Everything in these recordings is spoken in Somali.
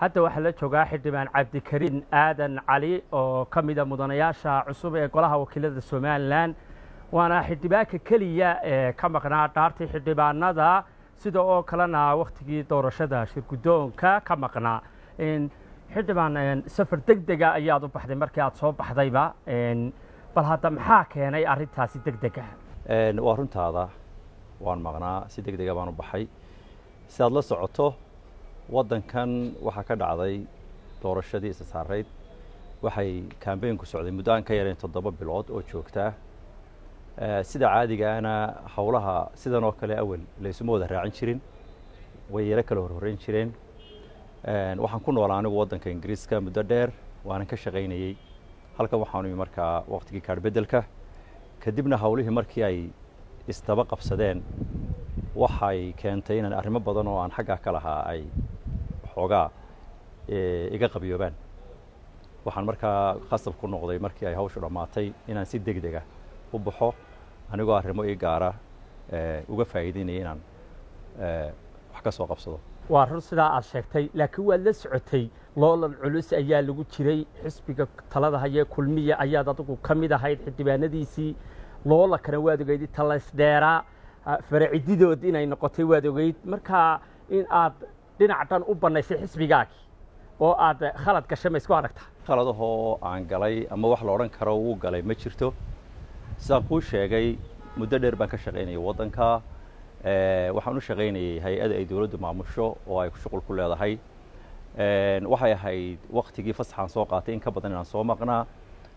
hadda waxaa la joogaa xildhibaan cabdikariin aadan cali oo ka mida ah mudanayaasha cusub ee golaha wakiilada somalilan waana xildhibaanka keliya ee ka maqnaa dhaartii xildhibaanada sida oo kalena wakhtigii doorashada shirgudoonka ka maqnaa xildhibaan safar deg dega ayaad u baxday markii aad soo baxdayba bal hadda maxaa keenay arrintaasi deg dega waa runtaada waan maqnaa si deg dega baan u baxay si aad la socoto waddankan waxaa ka dhacday doorashadii isa saarayd waxay kambeynku socday muddo aan ka yarayn toddoba bilood oo joogtaa eh, sida caadigaana howlaha sidan oo kale awal laysuma wada raacin jirin way yaro kala horhoreyn jireen eh, waxaan ku noolaa anigu waddanka ingiriiska muddo dheer waanan ka shaqaynayey halkan waxaanu imi markaa waqtigii kaadhbeddelka kadibna howlihii markii ay isdaba qabsadeen waxay keentay inaan arrimo badan oo aan xaggaa ka lahaa ay xoogaa iga qabiyoobaan waxaan markaa khasab ku noqday markii ay hawshu dhammaatay inaan si deg dega ah u baxo anigoo arrimo ii gaara uga faa'iidaynaya inaan wax ka soo qabsado waa run sidaa aad sheegtay laakiin waad la socotay loolan culus ayaa lagu jiray xisbiga talada hayee kulmiya ayaad adigu ka mid ahayd xildhibaanadiisii loolankana waad ogeyd inta laysdheeraa faracididood inay noqotay waad ogeyd markaa in aad dhinac dhan u bannaysay xisbigaagii oo aad eh, khalad gashay ma isku aragta khaladahoo aan galay ama wax la odhan karo wuu galay ma jirto sidaan kuu sheegay muddo dheer baan ka shaqaynayay waddanka eh, waxaan u shaqaynayay hay-ada ay dowladdu maamusho oo ay shuqul ku leedahay eh, waxay ahayd waktigii fasaxaan soo qaatay in ka badan inaan soo maqnaa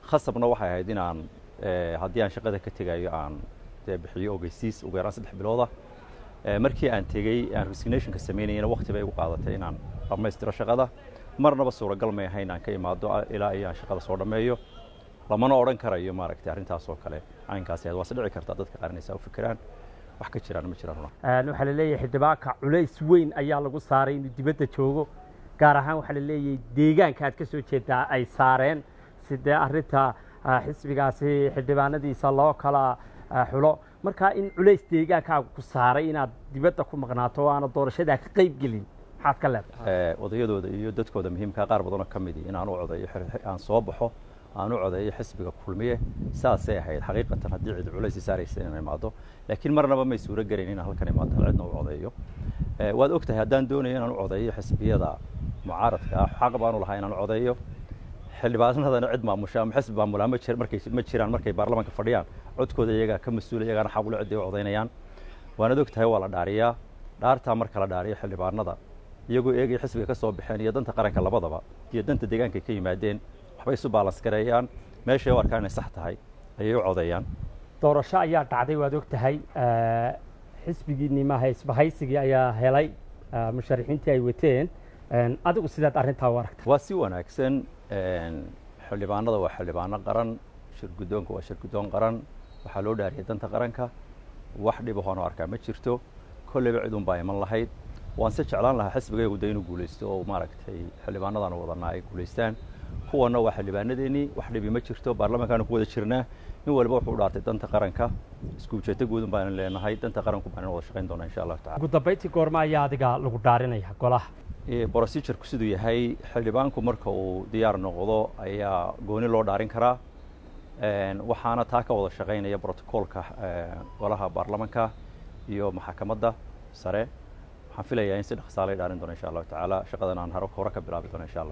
khasabna waxay ahayd inaan haddii aan shaqada ka tegayo aan bixiyo ogeysiis ugu yaraan saddex biloodah Eh, markii aan tegey aan resignationka samaynayana waqti bay igu qaadatay inaan dhammaystiro shaqada marnaba suuragal may ahayn aan ka imaado ah, ilaa iyo aan shaqada soo dhammeeyo lamana odhan karayo maaragtay arrintaas oo kale caynkaas aad waase dhici kartaa dadka qaarnaysaa u fikiraan wax ka jiraan ma jiraan run waxaa la leeyahay xildhibaanka culays weyn ayaa lagu saaray inuu dibadda joogo gaar ahaan waxaa la leeyahay deegaanka aad ka soo jeedaa ay saareen sidee arrinta ah, xisbigaasi xildhibaanadiisa loo kala ah, xulo markaa in culays deegaankaaga ku saaray inaad dibadda ku maqnaato aana doorashadaa ka qayb gelin maxaad ka leedahay odayadooda eh, iyo dadkooda muhiimkaa ah, qaar badanoo ka midi in aan u codeeyo aan soo baxo aan u codeeyo xisbiga kulmiye saasay ahayd xaqiiqatan haddii cid culaysi saaraysa inaan imaado laakiin marnaba may suuro garayn inaan halkan imaado hal cidna u codeeyo eh, waad og tahay haddaan doonayo inaan u codeeyo xisbiyada mucaaradka ah xaq baanu lahaa inaan codeeyo xildhibaanadana cid maamusha ama xisb maamulaa ma jiraan markay baarlamaanka fadhiyaan codkooda iyagaa ka mas-uula iyagaana xaqulo cidday u codaynayaan waanaad og tahay waa la dhaariyaa dhaartaa marka la dhaariyo xildhibaanada iyagoo eegaya xisbiga ka soo baxeen iyo danta qaranka labadaba iyo danta deegaankaay ka yimaadeen waxbay isu baalanskareeyaan meeshay u arkaan inay sax tahay ayay u codeeyaan doorasho ayaa dhacday waad og tahay eh, xisbigiinni maaha ayaa helay eh, musharaxiintii ay wateen adigu sidaad arrintaa u aragta waa si wanaagsan xildhibaanada waa xildhibaano qaran shirgudoonka waa shirgudoon qaran waxaa loo dhaariyay danta qaranka wax dhibahoona arkaa ma jirto kolleyba cid unbaa iman lahayd waan se jeclaan lahaa xisbigaygu de inuu guulaysto oo maaragtay xildhibaanadan wadannaa ay guulaystaan kuwanna waa xildhibaanadeenii wax dhibi ma jirto baarlamankaanu ku wada jirnaa nin waliba wuxuu u dhaartay danta qaranka isku ujeedo guudan baanu leenahay danta qaranku baanu wada shaqayn doonaa insha allahu tacala ugu dambayntii goorma ayaa adiga lagu dhaarinaya golaha procedurku siduu yahay xildhibaanku marka uu diyaar noqdo ayaa gooni loo dhaarin karaa waxaana taa ka wada shaqaynaya brotocolka golaha baarlamanka iyo maxakamadda sare waxaan filayaa in si dhaqsaale dhaarin doono insha allahu tacaala shaqadan aan hore ka bilaabi doono insha allah